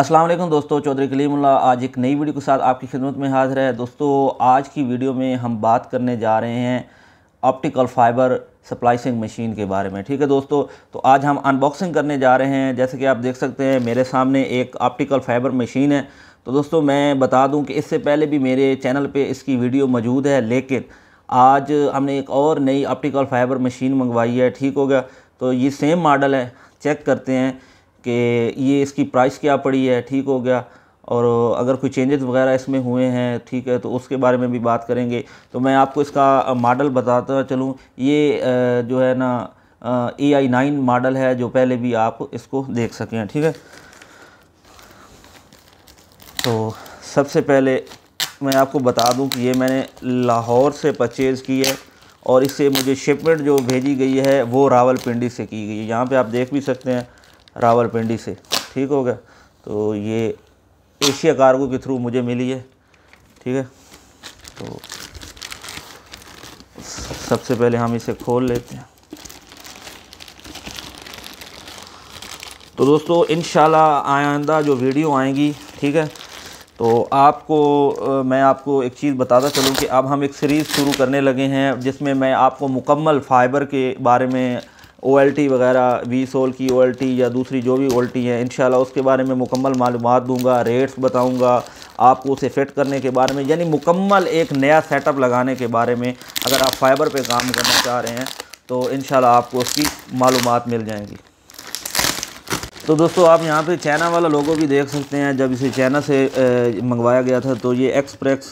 अस्सलाम वालेकुम दोस्तों चौधरी कलीमुल्ला आज एक नई वीडियो के साथ आपकी खिदमत में हाजिर है दोस्तों आज की वीडियो में हम बात करने जा रहे हैं ऑप्टिकल फाइबर सप्लाइसिंग मशीन के बारे में ठीक है दोस्तों तो आज हम अनबॉक्सिंग करने जा रहे हैं जैसे कि आप देख सकते हैं मेरे सामने एक ऑप्टिकल फाइबर मशीन है तो दोस्तों मैं बता दूं कि इससे पहले भी मेरे चैनल पे इसकी वीडियो मौजूद है लेकिन आज हमने एक और नई ऑप्टिकल फाइबर मशीन मंगवाई है ठीक हो गया तो ये सेम मॉडल है चेक करते हैं कि ये इसकी प्राइस क्या पड़ी है ठीक हो गया और अगर कोई चेंजेस वगैरह इसमें हुए हैं ठीक है तो उसके बारे में भी बात करेंगे तो मैं आपको इसका मॉडल बताता चलूँ ये जो है ना ए आई नाइन मॉडल है जो पहले भी आप इसको देख सकें ठीक है तो सबसे पहले मैं आपको बता दूं कि ये मैंने लाहौर से परचेज़ की है और इससे मुझे शिपमेंट जो भेजी गई है वो रावलपिंडी से की गई है यहाँ पे आप देख भी सकते हैं रावलपिंडी से ठीक हो गया तो ये एशिया कार्गो के थ्रू मुझे मिली है ठीक है तो सबसे पहले हम इसे खोल लेते हैं तो दोस्तों इन आइंदा जो वीडियो आएंगी ठीक है तो आपको मैं आपको एक चीज़ बताता चलूँ कि अब हम एक सीरीज़ शुरू करने लगे हैं जिसमें मैं आपको मुकम्मल फ़ाइबर के बारे में ओ वगैरह वी सोल की ओ या दूसरी जो भी ओ है इन उसके बारे में मुकम्मल मालूम दूँगा रेट्स बताऊँगा आपको उसे फिट करने के बारे में यानी मुकम्मल एक नया सेटअप लगाने के बारे में अगर आप फाइबर पे काम करना चाह रहे हैं तो इन आपको उसकी मालूम मिल जाएंगी तो दोस्तों आप यहाँ पे चाइना वाला लोगो भी देख सकते हैं जब इसे चाइना से मंगवाया गया था तो ये एक्सप्रेस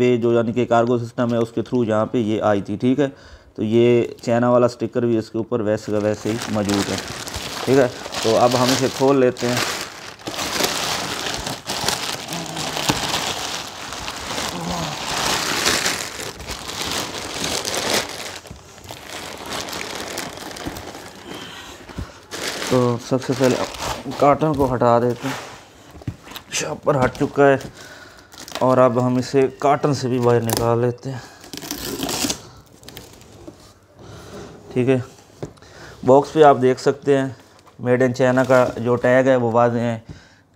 वे जो यानी कि कार्गो सिस्टम है उसके थ्रू यहाँ पर ये आई थी ठीक है तो ये चैना वाला स्टिकर भी इसके ऊपर वैसे का वैसे ही मौजूद है ठीक है तो अब हम इसे खोल लेते हैं तो सबसे पहले कार्टन को हटा देते हैं शॉपर हट चुका है और अब हम इसे कार्टन से भी बाहर निकाल लेते हैं ठीक है बॉक्स पे आप देख सकते हैं मेड इन चाइना का जो टैग है वो वाज है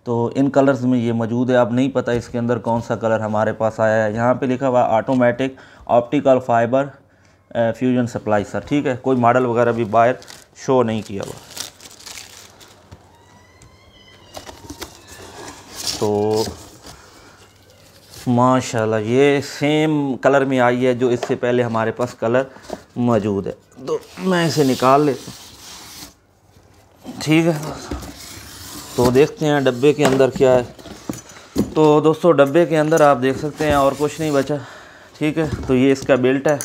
तो इन कलर्स में ये मौजूद है आप नहीं पता इसके अंदर कौन सा कलर हमारे पास आया है यहाँ पे लिखा हुआ automatic optical fibre fusion supply sir ठीक है कोई मॉडल वगैरह भी बाहर शो नहीं किया हुआ तो माशाल्लाह ये सेम कलर में आई है जो इससे पहले हमारे पास कलर मौजूद है तो मैं इसे निकाल लेता हूँ ठीक है तो देखते हैं डब्बे के अंदर क्या है तो दोस्तों डब्बे के अंदर आप देख सकते हैं और कुछ नहीं बचा ठीक है तो ये इसका बेल्ट है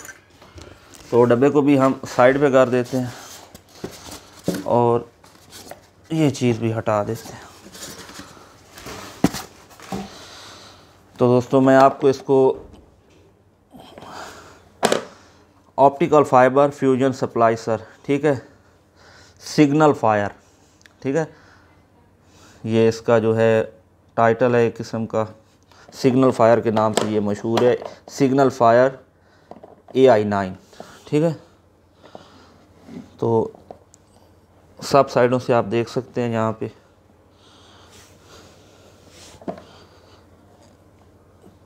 तो डब्बे को भी हम साइड पे कर देते हैं और ये चीज़ भी हटा देते हैं तो दोस्तों मैं आपको इसको optical fibre fusion supply sir ठीक है सिग्नल फायर ठीक है ये इसका जो है टाइटल है एक किस्म का सिग्नल फायर के नाम से ये मशहूर है signal fire A I nine ठीक है तो सब साइडों से आप देख सकते हैं यहाँ पे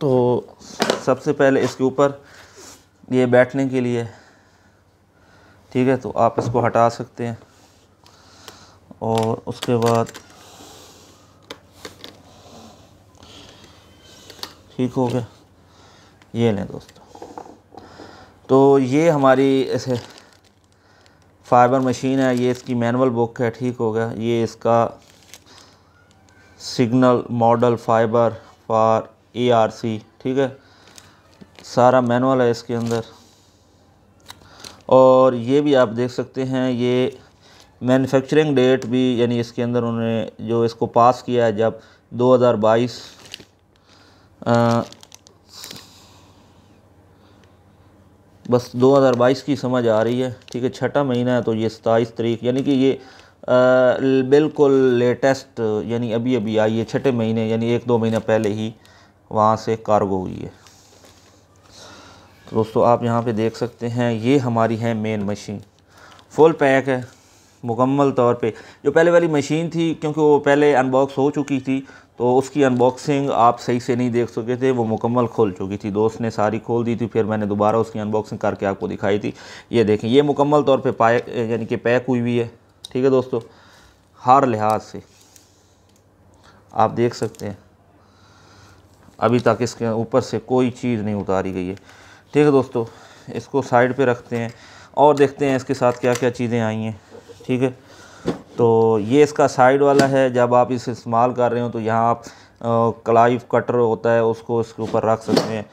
तो सबसे पहले इसके ऊपर ये बैठने के लिए ठीक है तो आप इसको हटा सकते हैं और उसके बाद ठीक हो गया ये लें दोस्तों तो ये हमारी ऐसे फाइबर मशीन है ये इसकी मैनुअल बुक है ठीक हो गया ये इसका signal model fibre for ARC ठीक है सारा मैनुअल है इसके अंदर और ये भी आप देख सकते हैं ये मैन्युफैक्चरिंग डेट भी यानी इसके अंदर उन्होंने जो इसको पास किया है जब 2022 आ, बस 2022 की समझ आ रही है ठीक है छठा महीना है तो ये सताईस तरीक यानी कि ये आ, बिल्कुल लेटेस्ट यानी अभी अभी आई है छठे महीने यानी एक दो महीना पहले ही वहाँ से कार्गो हुई है तो दोस्तों आप यहाँ पे देख सकते हैं ये हमारी है मेन मशीन फुल पैक है मुकम्मल तौर पे जो पहले वाली मशीन थी क्योंकि वो पहले अनबॉक्स हो चुकी थी तो उसकी अनबॉक्सिंग आप सही से नहीं देख सके थे वो मुकम्मल खोल चुकी थी दोस्त ने सारी खोल दी थी फिर मैंने दोबारा उसकी अनबॉक्सिंग करके आपको दिखाई थी ये देखें ये मुकम्मल तौर पे पैक यानी कि पैक हुई हुई है ठीक है दोस्तों हर लिहाज से आप देख सकते हैं अभी तक इसके ऊपर से कोई चीज़ नहीं उतारी गई है ठीक है दोस्तों इसको साइड पे रखते हैं और देखते हैं इसके साथ क्या क्या चीज़ें आई हैं ठीक है तो ये इसका साइड वाला है जब आप इसे इस्तेमाल कर रहे हो तो यहाँ आप कलाइव कटर होता है उसको इसके ऊपर रख सकते हैं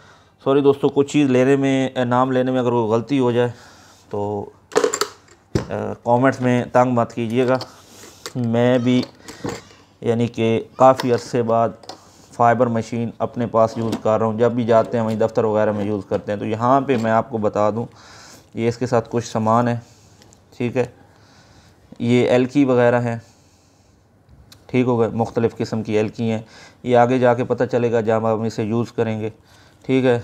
सॉरी दोस्तों कुछ चीज़ लेने में नाम लेने में अगर वो गलती हो जाए तो कमेंट्स में तंग मत कीजिएगा मैं भी यानी कि काफ़ी अरसे बाद फाइबर मशीन अपने पास यूज़ कर रहा हूँ जब भी जाते हैं वहीं दफ्तर वगैरह में यूज़ करते हैं तो यहाँ पे मैं आपको बता दूँ ये इसके साथ कुछ सामान है ठीक है ये एलकी वगैरह हैं ठीक हो गए मुख्तलिफ़ किस्म की एलकी हैं ये आगे जाके पता चलेगा जब हम इसे यूज़ करेंगे ठीक है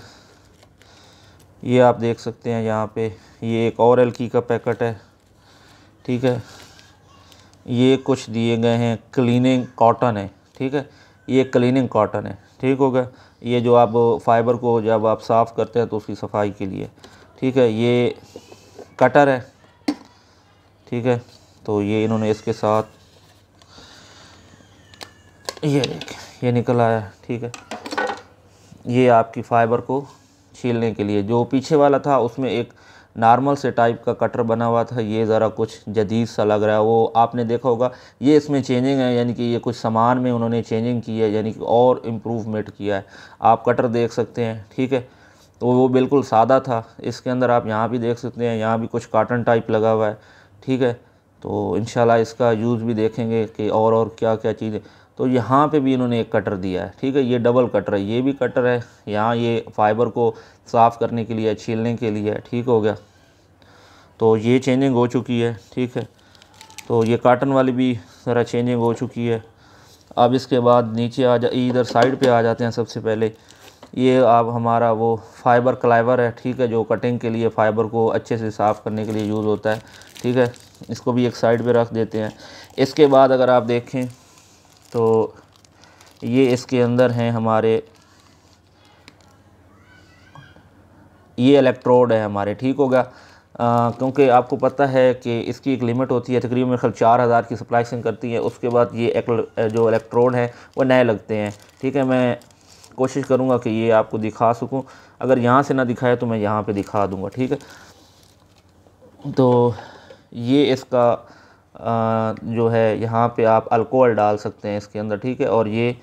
ये आप देख सकते हैं यहाँ पे ये एक और एलकी का पैकेट है ठीक है ये कुछ दिए गए हैं क्लीनिंग कॉटन है ठीक है ये क्लीनिंग कॉटन है ठीक हो गया ये जो आप फाइबर को जब आप साफ़ करते हैं तो उसकी सफाई के लिए ठीक है ये कटर है ठीक है तो ये इन्होंने इसके साथ ये ये निकल आया ठीक है ये आपकी फ़ाइबर को छीलने के लिए जो पीछे वाला था उसमें एक नॉर्मल से टाइप का कटर बना हुआ था ये ज़रा कुछ जदीद सा लग रहा है वो आपने देखा होगा ये इसमें चेंजिंग है यानी कि ये कुछ सामान में उन्होंने चेंजिंग की है यानी कि और इम्प्रूवमेंट किया है आप कटर देख सकते हैं ठीक है तो वो बिल्कुल सादा था इसके अंदर आप यहाँ भी देख सकते हैं यहाँ भी कुछ काटन टाइप लगा हुआ है ठीक है तो इन इसका यूज़ भी देखेंगे कि और और क्या क्या चीज़ें तो यहाँ पे भी इन्होंने एक कटर दिया है ठीक है ये डबल कटर है ये भी कटर है यहाँ ये फाइबर को साफ़ करने के लिए छीलने के लिए ठीक हो गया तो ये चेंजिंग हो चुकी है ठीक है तो ये काटन वाली भी ज़रा चेंजिंग हो चुकी है अब इसके बाद नीचे आ जा इधर साइड पे आ जाते हैं सबसे पहले ये आप हमारा वो फाइबर क्लाइवर है ठीक है जो कटिंग के लिए फाइबर को अच्छे से साफ़ करने के लिए यूज़ होता है ठीक है इसको भी एक साइड पे रख देते हैं इसके बाद अगर आप देखें तो ये इसके अंदर हैं हमारे ये इलेक्ट्रोड है हमारे ठीक होगा क्योंकि आपको पता है कि इसकी एक लिमिट होती है तकरीबन मेरे ख्याल चार हज़ार की सप्लाई सिंग करती है उसके बाद ये एक जो इलेक्ट्रोड है वो नए लगते हैं ठीक है मैं कोशिश करूँगा कि ये आपको दिखा सकूँ अगर यहाँ से ना दिखाए तो मैं यहाँ पर दिखा दूँगा ठीक है तो ये इसका आ, जो है यहाँ पे आप अल्कोहल डाल सकते हैं इसके अंदर ठीक है और ये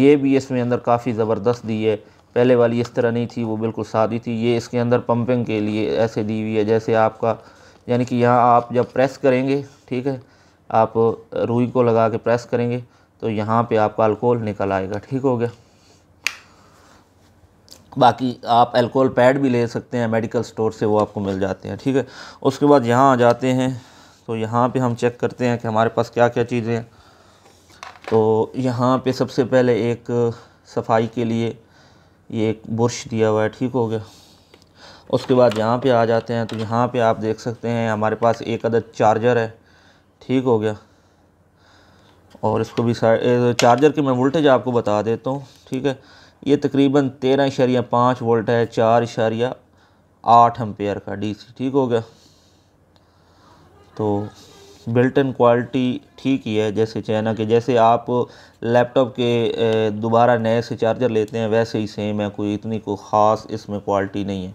ये भी इसमें अंदर काफ़ी ज़बरदस्त दी है पहले वाली इस तरह नहीं थी वो बिल्कुल सादी थी ये इसके अंदर पंपिंग के लिए ऐसे दी हुई है जैसे आपका यानी कि यहाँ आप जब प्रेस करेंगे ठीक है आप रुई को लगा के प्रेस करेंगे तो यहाँ पे आपका अल्कोहल निकल आएगा ठीक हो गया बाकी आप अल्कोहल पैड भी ले सकते हैं मेडिकल स्टोर से वो आपको मिल जाते हैं ठीक है उसके बाद यहाँ आ जाते हैं तो यहाँ पे हम चेक करते हैं कि हमारे पास क्या क्या चीज़ें हैं तो यहाँ पे सबसे पहले एक सफाई के लिए ये एक बुरश दिया हुआ है ठीक हो गया उसके बाद यहाँ पे आ जाते हैं तो यहाँ पे आप देख सकते हैं हमारे पास एक अदद चार्जर है ठीक हो गया और इसको भी चार्जर की मैं वोल्टेज आपको बता देता हूँ ठीक है ये तकरीबन तेरह इशारिया पाँच वोल्ट है चार इशारिया आठ एम्पेयर का डीसी ठीक हो गया तो बिल्ट इन क्वालिटी ठीक ही है जैसे चाइना के जैसे आप लैपटॉप के दोबारा नए से चार्जर लेते हैं वैसे ही सेम है कोई इतनी को ख़ास इसमें क्वालिटी नहीं है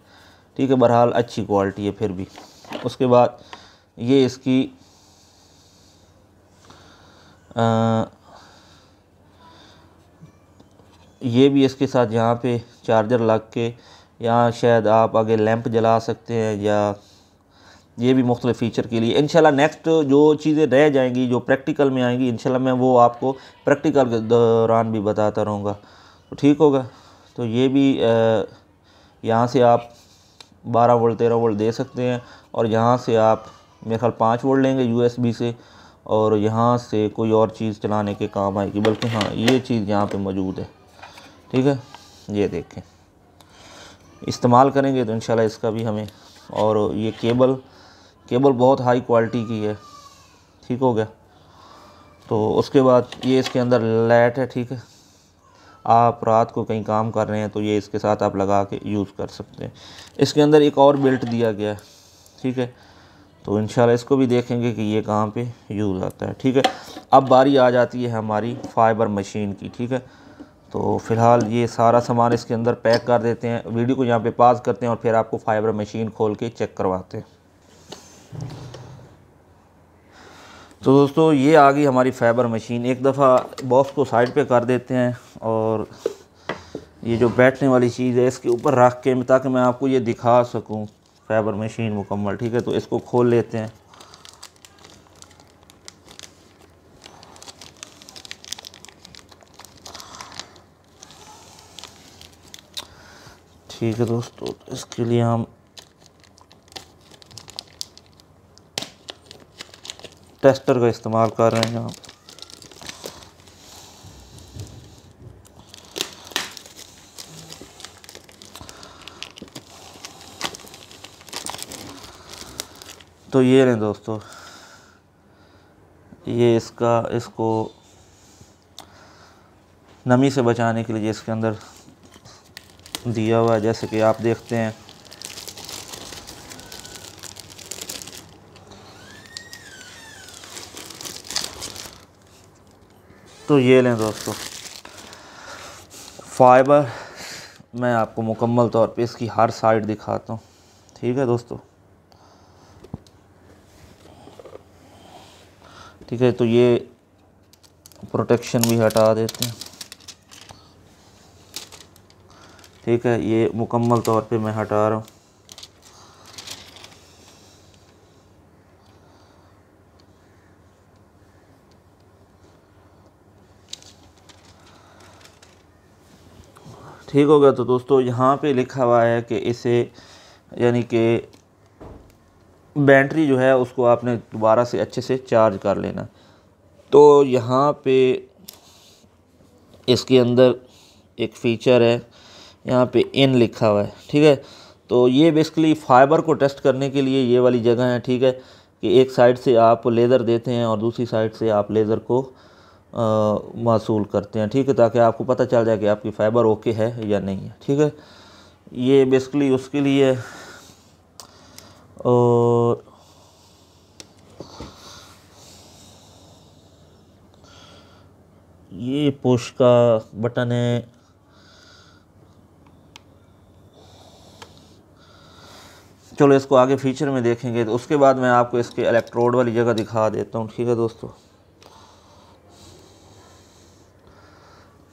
ठीक है बहरहाल अच्छी क्वालिटी है फिर भी उसके बाद ये इसकी आ, ये भी इसके साथ यहाँ पे चार्जर लग के यहाँ शायद आप आगे लैंप जला सकते हैं या ये भी मुख्तलिफ फ़ीचर के लिए इन नेक्स्ट जो चीज़ें रह जाएंगी जो प्रैक्टिकल में आएंगी इन मैं वो आपको प्रैक्टिकल के दौरान भी बताता रहूँगा तो ठीक होगा तो ये भी यहाँ से आप 12 वोल्ट 13 वोल्ट दे सकते हैं और यहाँ से आप मेरे ख्याल पाँच वोल्ट लेंगे यूएसबी से और यहाँ से कोई और चीज़ चलाने के काम आएगी बल्कि हाँ ये चीज़ यहाँ पर मौजूद है ठीक है ये देखें इस्तेमाल करेंगे तो इंशाल्लाह इसका भी हमें और ये केबल केबल बहुत हाई क्वालिटी की है ठीक हो गया तो उसके बाद ये इसके अंदर लाइट है ठीक है आप रात को कहीं काम कर रहे हैं तो ये इसके साथ आप लगा के यूज़ कर सकते हैं इसके अंदर एक और बेल्ट दिया गया है ठीक है तो इन इसको भी देखेंगे कि ये कहाँ पे यूज़ आता है ठीक है अब बारी आ जाती है हमारी फाइबर मशीन की ठीक है तो फ़िलहाल ये सारा सामान इसके अंदर पैक कर देते हैं वीडियो को यहाँ पे पास करते हैं और फिर आपको फाइबर मशीन खोल के चेक करवाते हैं तो दोस्तों ये आ गई हमारी फाइबर मशीन एक दफ़ा बॉक्स को साइड पे कर देते हैं और ये जो बैठने वाली चीज़ है इसके ऊपर रख के ताकि मैं आपको ये दिखा सकूं फाइबर मशीन मुकम्मल ठीक है तो इसको खोल लेते हैं ठीक है दोस्तों तो इसके लिए हम टेस्टर का इस्तेमाल कर रहे हैं आप तो ये रहे दोस्तों ये इसका इसको नमी से बचाने के लिए इसके अंदर दिया हुआ है जैसे कि आप देखते हैं तो ये लें दोस्तों फाइबर मैं आपको मुकम्मल तौर पे इसकी हर साइड दिखाता हूँ ठीक है दोस्तों ठीक है तो ये प्रोटेक्शन भी हटा देते हैं ठीक है ये मुकम्मल तौर पे मैं हटा रहा हूँ ठीक हो गया तो दोस्तों यहाँ पे लिखा हुआ है कि इसे यानी कि बैटरी जो है उसको आपने दोबारा से अच्छे से चार्ज कर लेना तो यहाँ पे इसके अंदर एक फ़ीचर है यहाँ पे इन लिखा हुआ है ठीक है तो ये बेसिकली फाइबर को टेस्ट करने के लिए ये वाली जगह है ठीक है कि एक साइड से आप लेज़र देते हैं और दूसरी साइड से आप लेज़र को मौसू करते हैं ठीक है ताकि आपको पता चल जाए कि आपकी फ़ाइबर ओके है या नहीं है ठीक है ये बेसिकली उसके लिए और ये पुश का बटन है चलो इसको आगे फीचर में देखेंगे तो उसके बाद मैं आपको इसके इलेक्ट्रोड वाली जगह दिखा देता हूँ ठीक है दोस्तों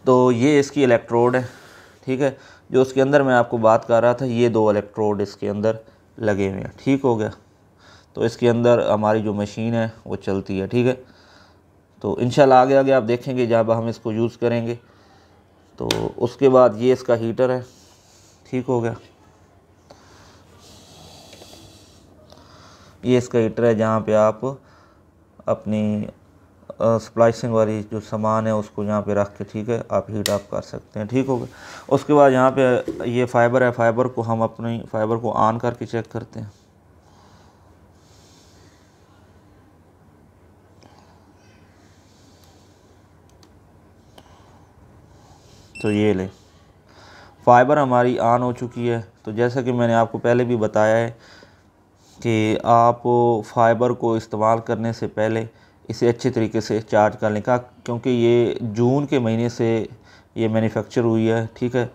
तो ये इसकी इलेक्ट्रोड है ठीक है जो उसके अंदर मैं आपको बात कर रहा था ये दो इलेक्ट्रोड इसके अंदर लगे हुए हैं ठीक हो गया तो इसके अंदर हमारी जो मशीन है वो चलती है ठीक है तो इन आगे आगे आप देखेंगे जब हम इसको यूज़ करेंगे तो उसके बाद ये इसका हीटर है ठीक हो गया ये इसका हीटर है जहाँ पे आप अपनी स्प्लाइसिंग वाली जो सामान है उसको यहाँ पे रख के ठीक है आप हीट अप कर सकते हैं ठीक हो गया उसके बाद यहाँ पे ये फाइबर है फाइबर को हम अपनी फाइबर को ऑन करके चेक करते हैं तो ये ले फाइबर हमारी ऑन हो चुकी है तो जैसा कि मैंने आपको पहले भी बताया है कि आप फाइबर को इस्तेमाल करने से पहले इसे अच्छे तरीके से चार्ज करने का क्योंकि ये जून के महीने से ये मैन्युफैक्चर हुई है ठीक है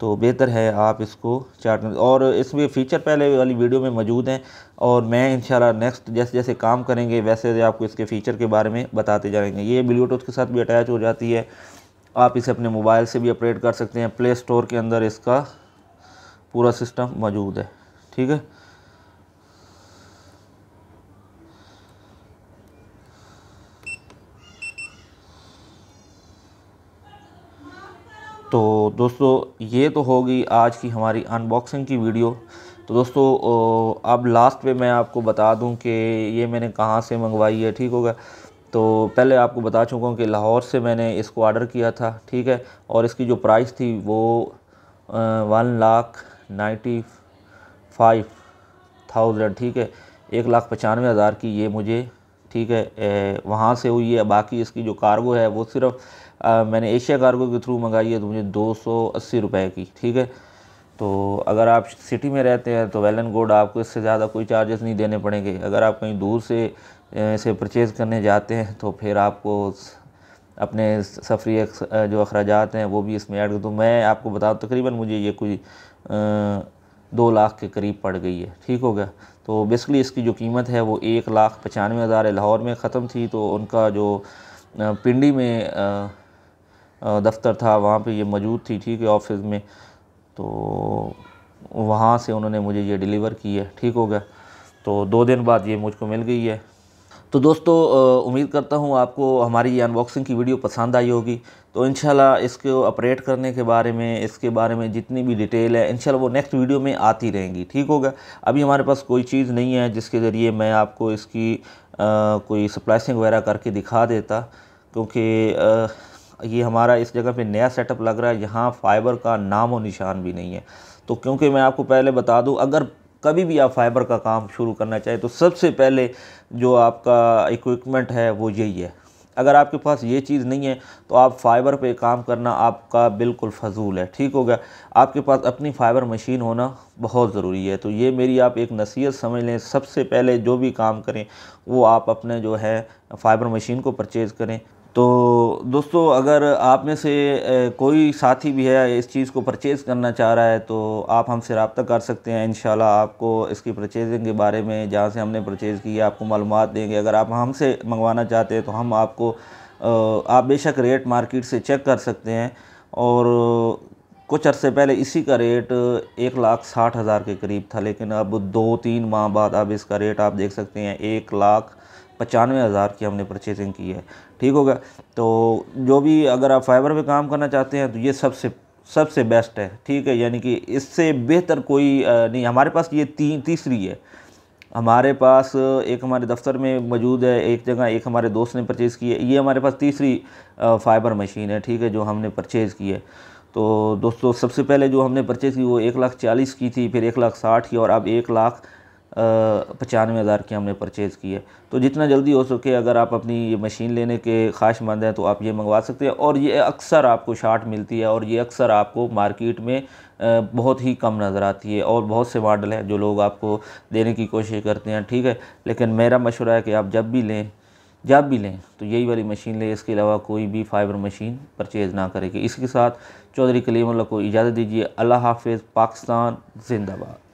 तो बेहतर है आप इसको चार्ज और इसमें फ़ीचर पहले वाली वीडियो में मौजूद हैं और मैं इन नेक्स्ट जैसे जैसे काम करेंगे वैसे वैसे आपको इसके फ़ीचर के बारे में बताते जाएंगे ये ब्लूटूथ के साथ भी अटैच हो जाती है आप इसे अपने मोबाइल से भी अपडेट कर सकते हैं प्ले स्टोर के अंदर इसका पूरा सिस्टम मौजूद है ठीक है तो दोस्तों ये तो होगी आज की हमारी अनबॉक्सिंग की वीडियो तो दोस्तों अब लास्ट पे मैं आपको बता दूं कि ये मैंने कहाँ से मंगवाई है ठीक होगा तो पहले आपको बता चुका हूँ कि लाहौर से मैंने इसको ऑर्डर किया था ठीक है और इसकी जो प्राइस थी वो one lakh ninety five thousand ठीक है एक लाख पचानवे हज़ार की ये मुझे ठीक है वहाँ से हुई है बाकी इसकी जो कार्गो है वो सिर्फ़ आ, मैंने एशिया कार्गो के थ्रू मंगाई है तो मुझे दो सौ अस्सी रुपये की ठीक है तो अगर आप सिटी में रहते हैं तो वेल गोड आपको इससे ज़्यादा कोई चार्जेस नहीं देने पड़ेंगे अगर आप कहीं दूर से इसे परचेज़ करने जाते हैं तो फिर आपको अपने सफरी जो अखराज हैं वो भी इसमें ऐड कर तो मैं आपको बता तकरीबन मुझे ये कोई दो लाख के करीब पड़ गई है ठीक हो गया तो बेसिकली इसकी जो कीमत है वो एक लाख पचानवे हज़ार लाहौर में ख़त्म थी तो उनका जो पिंडी में दफ्तर था वहाँ पे ये मौजूद थी ठीक है ऑफिस में तो वहाँ से उन्होंने मुझे ये डिलीवर की है ठीक हो गया तो दो दिन बाद ये मुझको मिल गई है तो दोस्तों उम्मीद करता हूँ आपको हमारी ये अनबॉक्सिंग की वीडियो पसंद आई होगी तो इन इसको ऑपरेट करने के बारे में इसके बारे में जितनी भी डिटेल है इनशाला वो नेक्स्ट वीडियो में आती रहेंगी ठीक होगा अभी हमारे पास कोई चीज़ नहीं है जिसके ज़रिए मैं आपको इसकी आ, कोई सप्लाइसिंग वगैरह करके दिखा देता क्योंकि ये हमारा इस जगह पे नया सेटअप लग रहा है यहाँ फाइबर का नाम और निशान भी नहीं है तो क्योंकि मैं आपको पहले बता दूँ अगर कभी भी आप फाइबर का काम शुरू करना चाहें तो सबसे पहले जो आपका इक्विपमेंट है वो यही है अगर आपके पास ये चीज़ नहीं है तो आप फाइबर पे काम करना आपका बिल्कुल फजूल है ठीक हो गया आपके पास अपनी फाइबर मशीन होना बहुत ज़रूरी है तो ये मेरी आप एक नसीहत समझ लें सबसे पहले जो भी काम करें वो आप अपने जो है फाइबर मशीन को परचेज़ करें तो दोस्तों अगर आप में से कोई साथी भी है इस चीज़ को परचेज़ करना चाह रहा है तो आप हमसे रबता कर सकते हैं इन आपको इसकी परचेजिंग के बारे में जहाँ से हमने परचेज़ की है आपको मालूम देंगे अगर आप हमसे मंगवाना चाहते हैं तो हम आपको आप बेशक रेट मार्केट से चेक कर सकते हैं और कुछ अरसे पहले इसी का रेट एक लाख साठ हज़ार के करीब था लेकिन अब दो तीन माह बाद अब इसका रेट आप देख सकते हैं एक लाख पचानवे हज़ार की हमने परचेजिंग की है ठीक होगा तो जो भी अगर आप फाइबर में काम करना चाहते हैं तो ये सबसे सबसे बेस्ट है ठीक है यानी कि इससे बेहतर कोई नहीं हमारे पास ये तीन तीसरी है हमारे पास एक हमारे दफ्तर में मौजूद है एक जगह एक हमारे दोस्त ने परचेज़ की है ये हमारे पास तीसरी फाइबर मशीन है ठीक है जो हमने परचेज़ की है तो दोस्तों सबसे पहले जो हमने परचेज़ की वो एक लाख चालीस की थी फिर एक लाख साठ की और अब एक लाख पचानवे हज़ार की हमने परचेज़ की है तो जितना जल्दी हो सके अगर आप अपनी ये मशीन लेने के ख्वाहिशमंद हैं तो आप ये मंगवा सकते हैं और ये अक्सर आपको शार्ट मिलती है और ये अक्सर आपको मार्केट में बहुत ही कम नज़र आती है और बहुत से मॉडल हैं जो लोग आपको देने की कोशिश करते हैं ठीक है लेकिन मेरा मशवरा है कि आप जब भी लें जब भी लें तो यही वाली मशीन लें इसके अलावा कोई भी फाइबर मशीन परचेज़ ना करेगी इसके साथ चौधरी कलीमुल्ला को इजाज़त दीजिए अल्लाह हाफिज़ पाकिस्तान जिंदाबाद